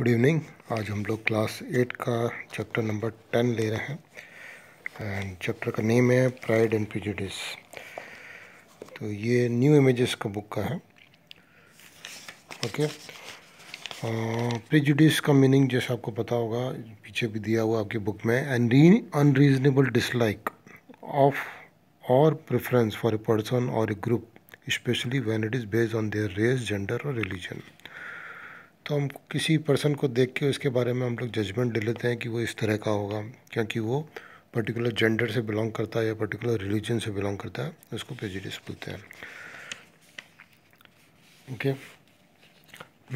Good evening आज हम लोग क्लास एट का चैप्टर नंबर टेन ले रहे हैं एंड चैप्टर का नेम है प्राइड एंड प्रिजुडिस तो ये न्यू इमेजेस का बुक का है ओके प्रिजुडिस uh, का मीनिंग जैसे आपको पता होगा पीछे भी दिया हुआ आपकी बुक में एंड अनरीजनेबल डिसलाइक ऑफ और प्रेफरेंस फॉर ए पर्सन और a group specially when it is based on their race gender और रिलीजन तो हम किसी पर्सन को देख के उसके बारे में हम लोग जजमेंट ले लेते हैं कि वो इस तरह का होगा क्योंकि वो पर्टिकुलर जेंडर से बिलोंग करता है या पर्टिकुलर रिलीजन से बिलोंग करता है उसको प्रेजिडिस बोलते हैं okay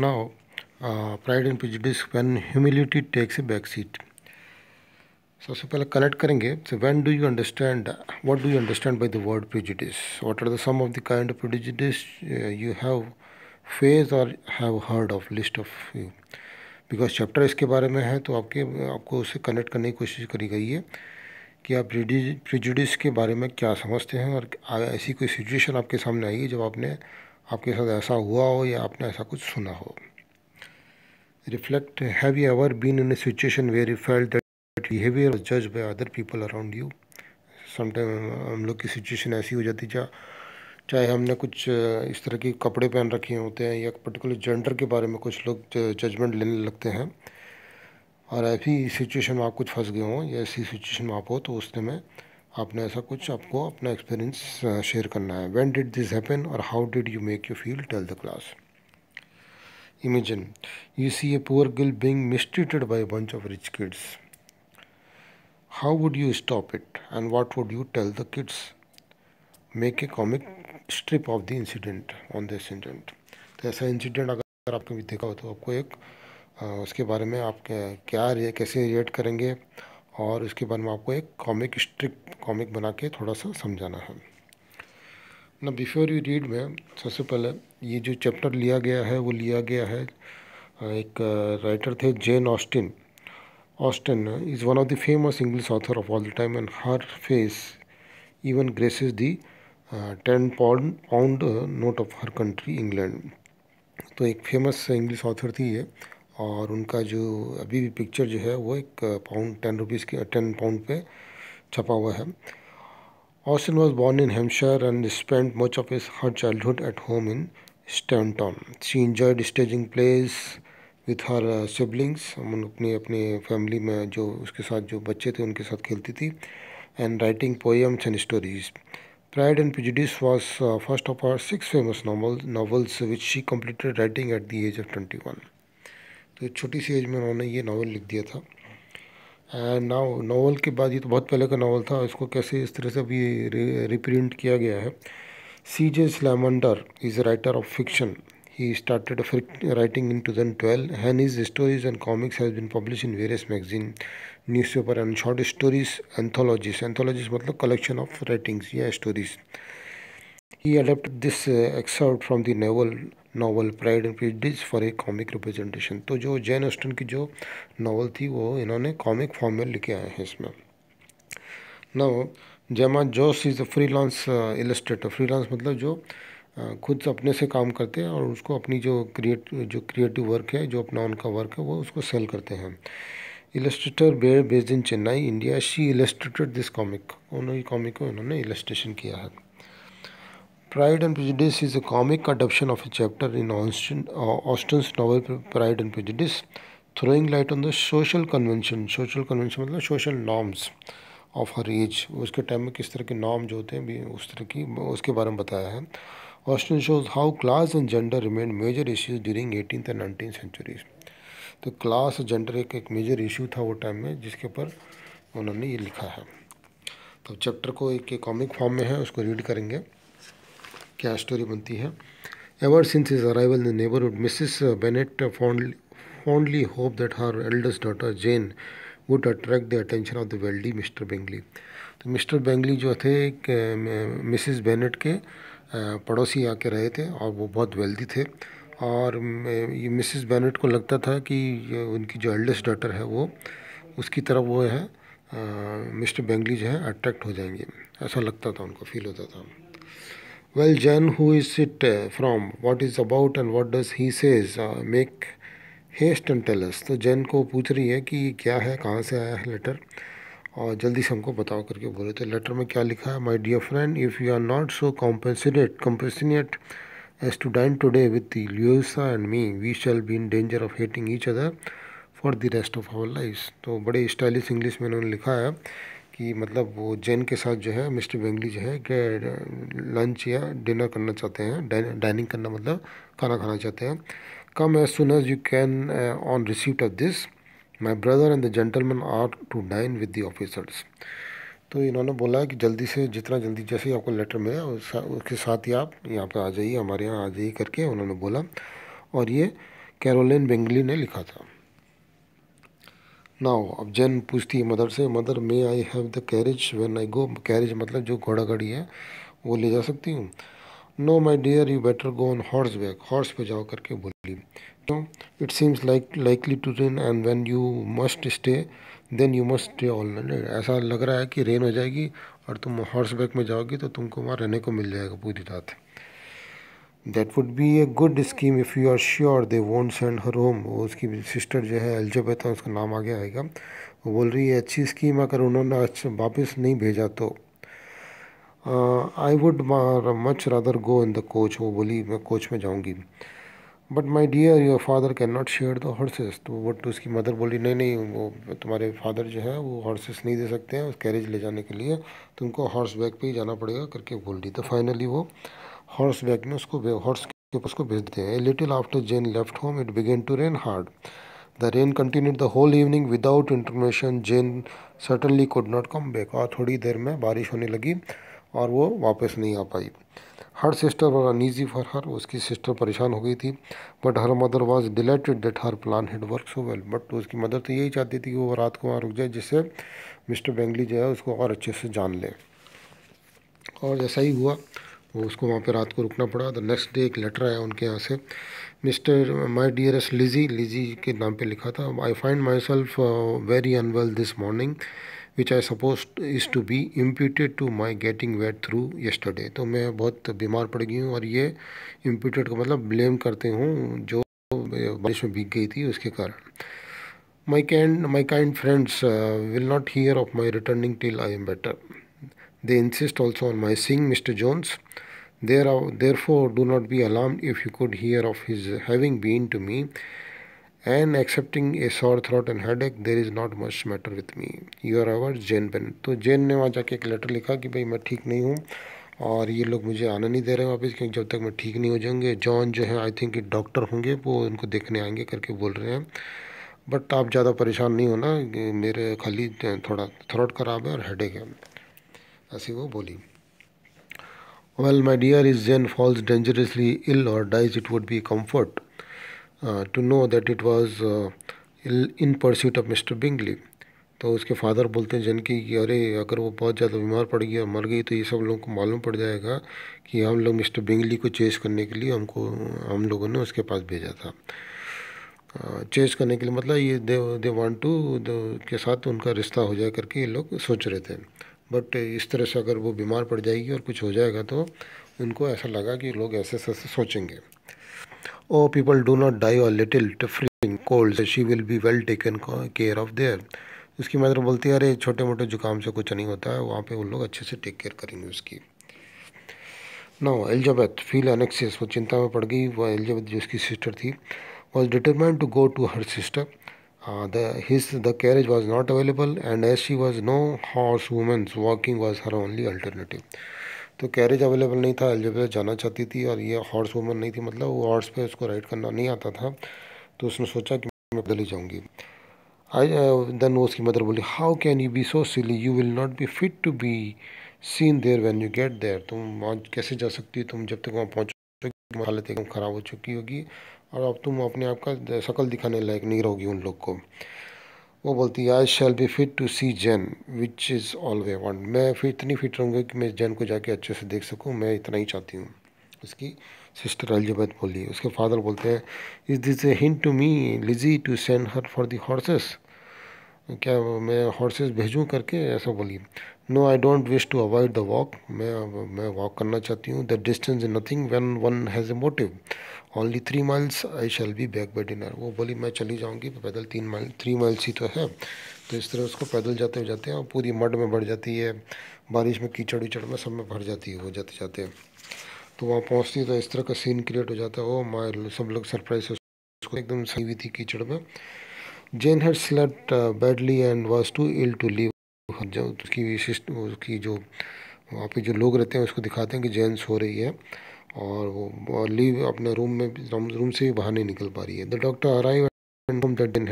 now pride and and when humility takes a back seat सबसे पहले कनेक्ट करेंगे so when do you understand what do you understand by the word prejudice what are the some of the kind of prejudice you have faced और have heard of list of because chapter इसके बारे में है तो आपके आपको उसे connect करने की कोशिश करी गई है कि आप प्रिजुडिस के बारे में क्या समझते हैं और ऐसी कोई सिचुएशन आपके सामने आई है जब आपने आपके साथ ऐसा हुआ हो या आपने ऐसा कुछ सुना हो reflect have you ever been in a situation where you felt that behaviour जज by other people around you sometime हम लोग की सिचुएशन ऐसी हो जाती जहाँ चाहे हमने कुछ इस तरह के कपड़े पहन रखे होते हैं या पर्टिकुलर जेंडर के बारे में कुछ लोग जजमेंट लेने लगते हैं और ऐसी सिचुएशन में आप कुछ फंस गए हों या ऐसी सिचुएशन में आप हो तो उस समय आपने ऐसा कुछ आपको अपना एक्सपीरियंस शेयर करना है व्हेन डिड दिस हैपन और how did you make you feel tell the class imagine you see a poor girl being mistreated by bunch of rich kids how would you stop it and what would you tell the kids make a comic strip of the incident on the incident तो ऐसा incident अगर आपने भी देखा हो तो आपको एक आ, उसके बारे में आप क्या रे, कैसे रिएक्ट करेंगे और उसके बारे में आपको एक कॉमिक स्ट्रिप कॉमिक बना के थोड़ा सा समझाना है ना बिफोर यू रीड में सबसे पहले ये जो चैप्टर लिया गया है वो लिया गया है एक राइटर थे Jane Austen Austen is one of the famous English author of all the time and her face even graces the ten pound pound note of her country England तो एक फेमस इंग्लिश ऑथर थी ये और उनका जो अभी भी picture जो है वो एक पाउंड टेन रुपीज़ के टेन पाउंड पे छपा हुआ है Austen was born in Hampshire and spend much of is her childhood at home in Stanton. She enjoyed staging plays with her uh, siblings. हम अपने अपने फैमिली में जो उसके साथ जो बच्चे थे उनके साथ खेलती थी and writing poems and stories Pride and Prejudice was uh, first of her six famous novel, novels which she completed writing at the age of 21. तो एक छोटी सी एज में उन्होंने ये नावल लिख दिया था एंड नाउ नावल के बाद ये तो बहुत पहले का नावल था इसको कैसे इस तरह से अभी रिप्रिंट किया गया है C J Slamander is writer of fiction he started writing in 2012 and his stories and comics has been published in various magazines newspaper and short stories anthologies anthologies मतलब कलेक्शन ऑफ राइटिंग्स या stories he adapt this excerpt from the the novel novel Pride and Prejudice for a comic representation तो जो Jain Austin की जो novel थी वो इन्होंने comic form में लिखे आए हैं इसमें ना Gemma Jose is a freelance illustrator lance मतलब जो uh, खुद अपने से काम करते हैं और उसको अपनी जो क्रिएट जो क्रिएटिव वर्क है जो अपना उनका वर्क है वो उसको सेल करते हैं illustrator bare based in Chennai India she illustrated this comic उन्होंने कॉमिक को इन्होंने इलस्ट्रेशन किया है pride and Prejudice is a comic adaptation of a chapter in Austen's novel Pride and Prejudice throwing light on the social convention social convention मतलब social norms of her age उसके time में किस तरह के norm जो होते हैं भी उस तरह की उसके बारे में बताया है Austen shows how class and gender remain major issues during eighteen and nineteen centuries तो क्लास जेंडर एक एक मेजर इशू था वो टाइम में जिसके ऊपर उन्होंने ये लिखा है तो चैप्टर को एक, कॉमिक फॉर्म में है उसको रीड करेंगे क्या स्टोरी बनती है ever since his arrival in neighbourhood Mrs Bennet fondly hope that her eldest daughter Jane would attract the attention of the wealthy Mr Bingley तो मिस्टर बेंगली जो थे एक मिसिस बेनेट के पड़ोसी आके रहे थे और वो बहुत वेल्दी थे और ये मिसिस बेनेट को लगता था कि उनकी जो एल्डेस्ट डॉटर है वो उसकी तरफ वो है मिस्टर बेंगली जो है अट्रैक्ट हो जाएंगे ऐसा लगता था उनको फील होता था well Jane who is it from what is about and what does he says make haste and tells तो जैन को पूछ रही है कि क्या है कहाँ से आया है लेटर और जल्दी से हमको बताओ करके बोले तो लेटर में क्या लिखा है my dear friend if you are not so compassionate compassionate As to dine today with Lyosa and me, we shall be in danger of hating each other for the rest of our lives. तो बड़े stylish English में उन्होंने लिखा है कि मतलब वो जैन के साथ जो है मिस्टर बेंगली जो है कि लंच uh, या डिनर करना चाहते हैं डाइनिंग करना मतलब खाना खाना चाहते हैं come as soon as you can on receipt of this my brother and the gentlemen are to dine with the officers तो इन्होंने बोला कि जल्दी से जितना जल्दी जैसे ही आपको लेटर मिले उसके साथ ही आप यहाँ पर आ जाइए हमारे यहाँ आ जाइए करके उन्होंने बोला और ये कैरोलिन बेंगली ने लिखा था नाउ अब जैन पूछती है मदर से mother may I have the carriage when I go carriage मतलब जो घोड़ा घड़ी है वो ले जा सकती हूँ no my dear you better go on horseback horse पे जाओ करके बोली तो it seems like likely to rain and when you must stay then you must stay all night ऐसा लग रहा है कि रेन हो जाएगी और तुम हॉर्स बैक में जाओगी तो तुमको वहाँ रहने को मिल जाएगा पूरी रात that would be a good scheme if you are sure they won't send her home वो उसकी सिस्टर जो है एलजेबेथ है उसका नाम आगे आएगा वो बोल रही है अच्छी स्कीम अगर उन्होंने अच्छा वापस नहीं भेजा तो I would much rather go in the coach वो बोली मैं कोच में जाऊँगी but my dear your father can not share the horses तो बट उसकी मदर बोली नहीं नहीं वो तुम्हारे फादर जो है वो हॉर्सेस नहीं दे सकते हैं उस कैरेज ले जाने के लिए तुमको हॉर्स बैग पर ही जाना पड़ेगा करके बोल दी तो फाइनली वो हॉर्स बैग में उसको हॉर्स के ऊपर उसको भेज दिया a little after Jane left home it began to rain hard the rain continued the whole evening without intermission Jane certainly could not come back और थोड़ी देर में बारिश होने लगी और वो वापस नहीं आ पाई her sister uneasy for her उसकी सिस्टर परेशान हो गई थी but her mother was delighted that her plan had worked so well but उसकी मदर तो यही चाहती थी कि वो रात को वहाँ रुक जाए जिससे मिस्टर बेंगली जो है उसको और अच्छे से जान ले और जैसा ही हुआ उसको वहाँ पे रात को रुकना पड़ा तो नेक्स्ट डे एक लेटर आया उनके यहाँ से Mr my dearest Lizzy Lizzy के नाम पे लिखा था I find myself very unwell this morning which I suppose is to be imputed to my getting wet through yesterday तो मैं बहुत बीमार पड़ गई हूँ और ये इम्प्यूटेड को मतलब ब्लेम करते हूँ जो बारिश में भीग गई थी उसके कारण my kind my kind friends will not hear of my returning till I am better they insist also on my seeing Mr Jones are therefore do not be alarm if you could hear of his having been to me and excepting a sore throat and headache there is not much matter with me you are our Jane Ben तो Jane ने वहाँ जाके एक letter लिखा कि भाई मैं ठीक नहीं हूँ और ये लोग मुझे आना नहीं दे रहे वापस क्योंकि जब तक मैं ठीक नहीं हो जाऊँगे जॉन जो है आई थिंक डॉक्टर होंगे वो उनको देखने आएंगे करके बोल रहे हैं बट आप ज़्यादा परेशान नहीं होना मेरे खाली थोड़ा थ्रोट खराब है और हेडेक है ऐसी वो बोली well my dear if Jane falls dangerously ill और dies it would be comfort Uh, to know that it was uh, in pursuit of Mr. Bingley. तो उसके फादर बोलते हैं जनकी कि अरे अगर वो बहुत ज़्यादा बीमार पड़ गया मर गई तो ये सब लोगों को मालूम पड़ जाएगा कि हम लोग मिस्टर बिंगली को चेस करने के लिए हमको हम लोगों ने उसके पास भेजा था चेस uh, करने के लिए मतलब ये दे दे वांट टू के साथ उनका रिश्ता हो जाए करके ये लोग सोच रहे थे बट इस तरह से अगर वो बीमार पड़ जाएगी और कुछ हो जाएगा तो उनको ऐसा लगा कि लोग ऐसे ऐसे सोचेंगे oh oh, people do not die a little differing cold she will be well taken care of there उसकी मदर बोलती है अरे छोटे मोटे जुकाम से कुछ नहीं होता है वहाँ पे उन लोग अच्छे से टेक केयर करेंगे उसकी ना एलिजाबेथ फील एनेक्सियस वो चिंता में पड़ गई वह एलिजाबेथ जो उसकी सिस्टर थी was determined to go to her sister the his the carriage was not available and as she was no horse women's walking was her only alternative तो कैरेज अवेलेबल नहीं था एलिजाबेथ जाना चाहती थी और ये हॉर्स वूमन नहीं थी मतलब वो हॉर्स पे उसको राइड करना नहीं आता था तो उसने सोचा कि मैं बदल ही जाऊँगी आई देन वो उसकी मदर बोली how can you be so silly you will not be fit to be seen there when you get there तुम वहाँ कैसे जा सकती हो तुम जब तक वहाँ पहुँचोगी हालत एकदम ख़राब हो चुकी होगी और अब तुम अपने आप का शकल दिखाने लायक नहीं रहोगी उन लोग को वो बोलती है I shall be fit to see Jane which is all we want मैं फिर इतनी फिट रहूँगी कि मैं जैन को जाके अच्छे से देख सकूँ मैं इतना ही चाहती हूँ उसकी सिस्टर अल्जबैत बोली उसके फादर बोलते हैं is this a hint to me Lizzy to send her for the horses क्या मैं हॉर्सेस भेजूँ करके ऐसा बोली no I don't wish to avoid the walk मैं मैं वॉक करना चाहती हूँ the distance is nothing when one has a motive only three miles I shall be back by dinner वो बोली मैं चली जाऊँगी तो पैदल तीन माइल थ्री माइल्स ही तो है तो इस तरह उसको पैदल जाते हुए जाते हैं और पूरी मड में बढ़ जाती है बारिश में कीचड़ उचड़ में सब में भर जाती है वो जाते जाते तो वहाँ पहुँचती है तो इस तरह का सीन क्रिएट हो जाता है ओ oh माय सब लोग सरप्राइज उसको एकदम सही हुई थी कीचड़ में Jane had slept badly and was too ill to leave और जब उसकी विशिष्ट उसकी जो वहाँ पे जो लोग रहते हैं उसको दिखाते हैं कि जैन सो रही है और वो लीव अपने रूम में रूम से भी बाहर नहीं निकल पा रही है the doctor arrive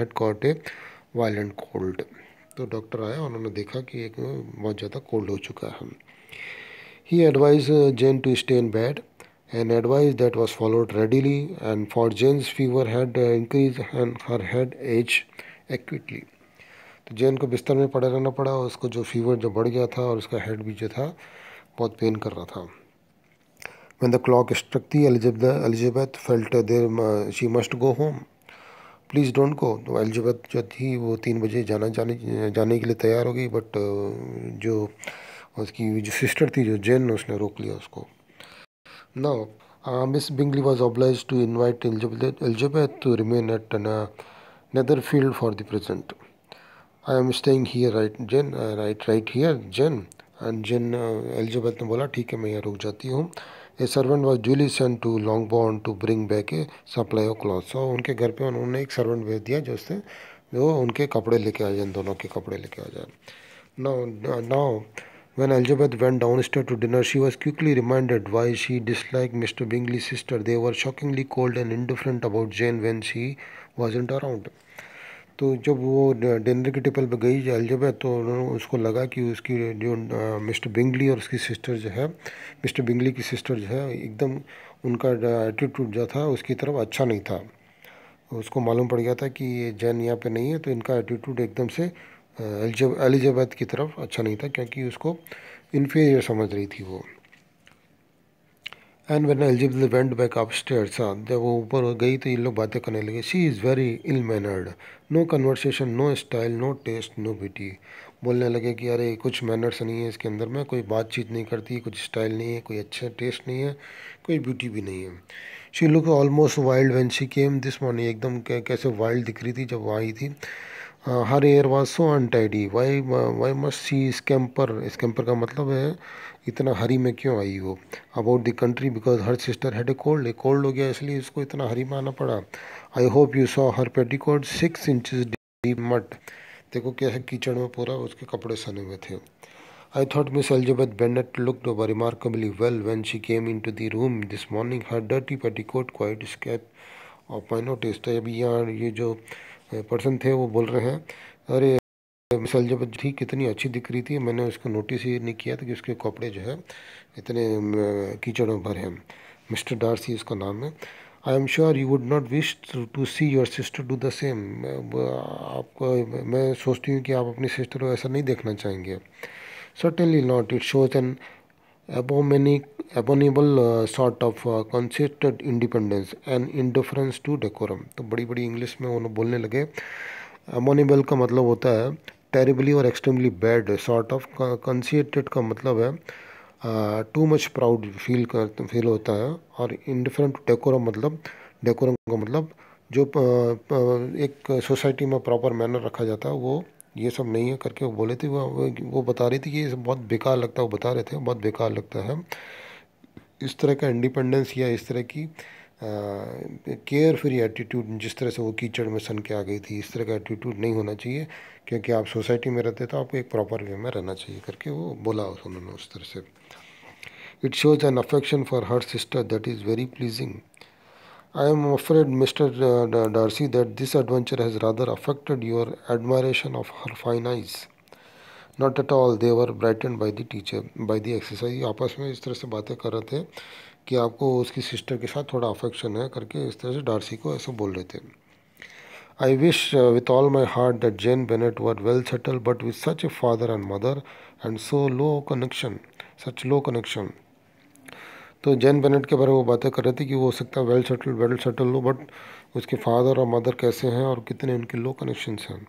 had caught a violent cold तो डॉक्टर आया उन्होंने देखा कि एक बहुत ज़्यादा कोल्ड हो चुका है he advise Jane to stay in bed an advise that was followed readily and for Jane's fever had increase and her head ache acutely तो जैन को बिस्तर में पड़े रहना पड़ा और उसको जो फीवर जो बढ़ गया था और उसका हेड भी जो था बहुत पेन कर रहा था मैं the clock struck three Elizabeth felt there she must go home please don't go तो एलिजबैथ जो थी वो तीन बजे जाना जाने जाने के लिए तैयार हो गई बट uh, जो उसकी जो सिस्टर थी जो जैन उसने रोक लिया उसको now Miss Bingley was obliged to invite Elizabeth to remain at Netherfield for the present I am staying here right Jane right right here Jane and Jane Elizabeth ने बोला ठीक है मैं यहाँ रुक जाती हूँ a servant was duly sent to Longbourn to bring back a supply of clothes और उनके घर पर उन्होंने एक सर्वेंट भेज दिया जिससे वो उनके कपड़े लेके आ जाए दोनों के कपड़े लेके आ जाए ना ना when Elizabeth went downstairs to dinner she was quickly reminded why she dislike Mr Bingley sister they were shockingly cold and indifferent about Jane when she was around तो जब वो डिनर की टेबल पर गई Elizabeth तो उसको लगा कि उसकी जो मिस्टर बिंगली और उसकी सिस्टर जो है मिस्टर बिंगली की सिस्टर जो है एकदम उनका एटीट्यूड जो था उसकी तरफ अच्छा नहीं था उसको मालूम पड़ गया था कि ये जैन यहाँ पे नहीं है तो इनका एटीट्यूड एकदम से एलिजबैथ की तरफ अच्छा नहीं था क्योंकि उसको इन्फीरियर समझ रही थी वो and when she went back upstairs जब वो ऊपर गई तो ये लोग बातें करने लगे she is very ill mannered no conversation no style no taste no beauty बोलने लगे कि अरे कुछ मैनर्स नहीं है इसके अंदर में कोई बातचीत नहीं करती कुछ स्टाइल नहीं है कोई अच्छा टेस्ट नहीं है कोई ब्यूटी भी नहीं है she look almost wild when she came this morning एकदम कैसे वाइल्ड दिख रही थी जब वो आई थी हाँ, her hair was so untidy why why must she scamper scamper का मतलब है इतना हरी में क्यों आई हो about the country because her sister had a cold a cold हो गया इसलिए इसको इतना हरी में आना पड़ा I hope you saw her petticoat six inch mud देखो क्या है कीचड़ में पूरा उसके कपड़े सने हुए थे I thought Miss Elizabeth Bennet looked over remarkably well when she came into the room this morning her dirty petticoat quite escape और माई नोटिस तो अभी यहाँ ये जो पर्सन थे वो बोल रहे हैं अरे मिसाल जब थी कितनी अच्छी दिख रही थी मैंने उसको नोटिस ही नहीं किया था कि उसके कपड़े जो है इतने कीचड़ में हैं मिस्टर डार्सी उसका नाम है I am sure you would not wish to see your sister do the same आपको मैं सोचती हूँ कि आप अपनी सिस्टर को ऐसा नहीं देखना चाहेंगे certainly not it shows an abominable abominable sort of conceited independence and indifference to decorum तो बड़ी बड़ी इंग्लिश में उन्होंने बोलने लगे एबोनिबल का मतलब होता है टेरिबली और extremely bad sort of conceited का मतलब है टू मच प्राउड फील कर फील होता है और इंडिफरेंट टू डेकोरम मतलब डेकोरम का मतलब जो प, uh, प, uh, एक सोसाइटी में प्रॉपर मैनर रखा जाता है वो ये सब नहीं है करके वो बोले थे वो वो बता रही थी कि ये सब बहुत बेकार लगता है वो बता रहे थे बहुत बेकार लगता है इस तरह का इंडिपेंडेंस या इस तरह की केयर फ्री एटीट्यूड जिस तरह से वो कीचड़ में सन के आ गई थी इस तरह का एटीट्यूड नहीं होना चाहिए क्योंकि आप सोसाइटी में रहते तो आपको एक प्रॉपर वे में रहना चाहिए करके वो बोला उन्होंने उस तरह से it shows an affection for her sister that is very pleasing I am afraid Mr Darcy that this adventure has rather affected your admiration of her fine not at all they were brighten by the teacher by the exercise आपस में इस तरह से बातें कर रहे थे कि आपको उसकी सिस्टर के साथ थोड़ा अफेक्शन है करके इस तरह से डार्सी को ऐसे बोल रहे थे I wish with all my heart that Jane Bennet were well settle but with such a father and mother and so low connection such low connection तो जैन बेनेट के बारे में वो बातें कर रहे थे कि वो हो सकता है वेल सेटल वेल सेटल हो बट उसके फादर और मदर कैसे हैं और कितने उनके लो कनेक्शंस हैं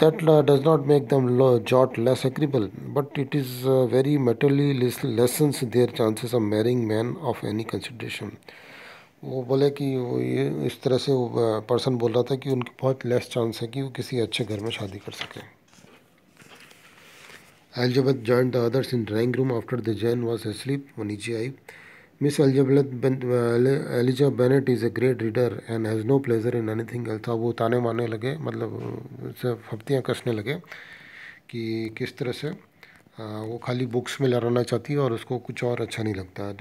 that uh, does not make them jot less agreeable, but it is uh, very materially lessens their chances of marrying men of any consideration. वो बोले कि वो ये इस तरह से वो पर्सन बोल रहा था कि उनके बहुत लेस चांस है कि वो किसी अच्छे घर में शादी कर सकें Elizabeth the others in drawing room after the Jane was asleep वो नीचे आई Miss Eliza Bennet is a great reader and has no pleasure in anything else वो ताने मारने लगे मतलब उससे फप्तियाँ कसने लगे कि किस तरह से आ, वो खाली बुक्स में लड़ाना चाहती है और उसको कुछ और अच्छा नहीं लगता है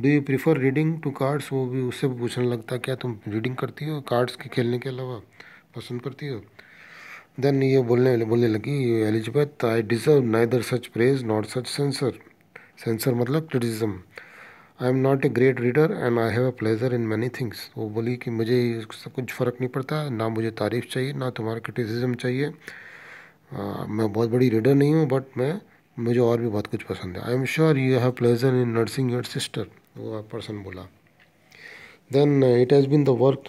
do you prefer reading to cards वो भी उससे भी पूछने लगता क्या तुम रीडिंग करती हो कार्ड्स के खेलने के अलावा पसंद करती हो देन ये बोलने बोलने लगी Elizabeth I deserve neither such praise not such censure censure मतलब criticism I am not a great reader and I have a pleasure in many things वो बोली कि मुझे सब कुछ फ़र्क नहीं पड़ता ना मुझे तारीफ़ चाहिए ना तुम्हारा क्रिटिसिज्म चाहिए आ, मैं बहुत बड़ी रीडर नहीं हूँ बट मैं मुझे और भी बहुत कुछ पसंद है I am sure you have pleasure in nursing your sister वो पर्सन बोला then it has been the work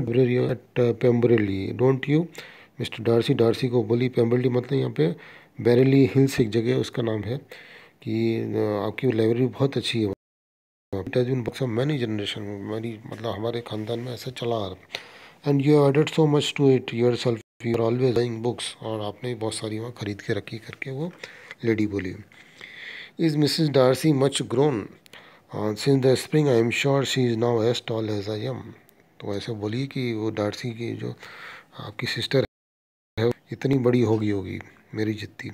at Pemberley don't you mister Darcy Darcy को बोली पेम्बरली मतलब यहाँ पे बैरेली हिल्स एक जगह उसका नाम है कि आपकी लाइब्रेरी बहुत अच्छी है टाइजून बुक्स ऑफ मैनी जनरेशन मेरी मतलब हमारे ख़ानदान में ऐसा चला आ रहा and you added so much to it yourself you're always buying books और आपने बहुत सारी वहाँ ख़रीद के रखी करके वो लेडी बोली is Mrs Darcy much grown since the spring I am sure she is now as tall as I am तो ऐसे बोलिए कि वो डारसी की जो आपकी सिस्टर है इतनी बड़ी होगी होगी मेरी जितनी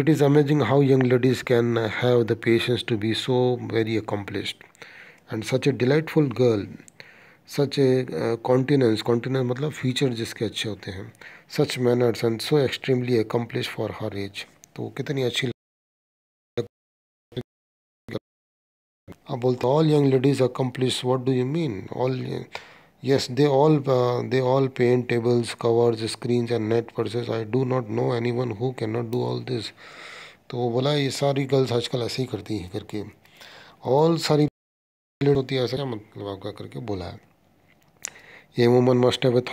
It is amazing how young ladies can have the patience to be so very accomplished. And such a delightful girl, such a continence, continence मतलब फीचर जिसके अच्छे होते हैं such manners and so extremely accomplished for her age. तो कितनी अच्छी अब बोलते all young ladies accomplish what do you mean all Yes, they all uh, they all paint tables, covers, screens and net purses. I do not know anyone who cannot do all this. तो वो बोला ये सारी girls आजकल ऐसे ही करती हैं करके और सारी होती है ऐसा मतलब आपका करके बोला है ये वुमन मस्ट हैव